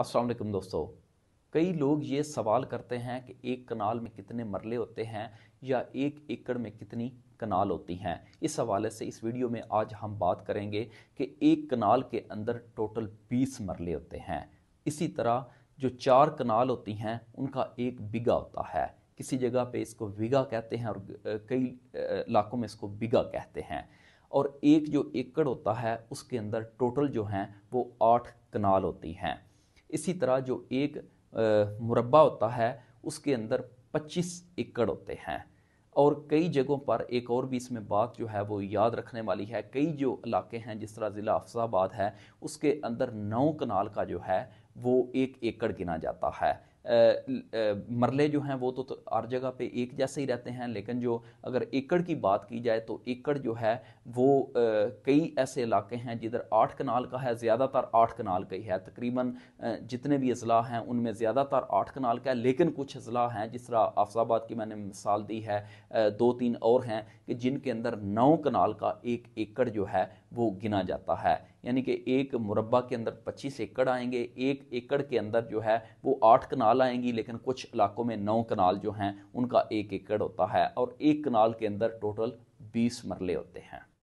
असलम दोस्तों कई लोग ये सवाल करते हैं कि एक कनाल में कितने मरले होते हैं या एक एकड़ में कितनी कनाल होती हैं इस हवाले से इस वीडियो में आज हम बात करेंगे कि एक कनाल के अंदर टोटल 20 मरले होते हैं इसी तरह जो चार कनाल होती हैं उनका एक बिगा होता है किसी जगह पे इसको विगा कहते हैं और कई इलाकों में इसको बिगा कहते हैं और एक जो एकड़ होता है उसके अंदर टोटल जो हैं वो आठ कनाल होती हैं इसी तरह जो एक मुरबा होता है उसके अंदर 25 एकड़ होते हैं और कई जगहों पर एक और भी इसमें बात जो है वो याद रखने वाली है कई जो इलाके हैं जिस तरह ज़िला अफजाबाद है उसके अंदर नौ कनाल का जो है वो एक एकड़ गिना जाता है मरले जो हैं वो तो, तो हर जगह पे एक जैसे ही रहते हैं लेकिन जो अगर एकड़ की बात की जाए तो एकड़ जो है वो कई ऐसे इलाके हैं जिधर आठ कनाल का है ज़्यादातर आठ कनाल का ही है तकरीबन जितने भी अजला हैं उनमें ज़्यादातर आठ कनाल का है लेकिन कुछ अजला हैं जिस तरह आफजाबाद की मैंने मिसाल दी है दो तीन और हैं कि जिनके अंदर नौ कनाल का एक एकड़ जो है वो गिना जाता है यानी कि एक मुरबा के अंदर पच्चीस एकड़ आएंगे एक एकड़ के अंदर जो है वो आठ कनाल कनाल आएंगी लेकिन कुछ इलाकों में नौ कनाल जो हैं उनका एक एकड़ होता है और एक कनाल के अंदर टोटल बीस मरले होते हैं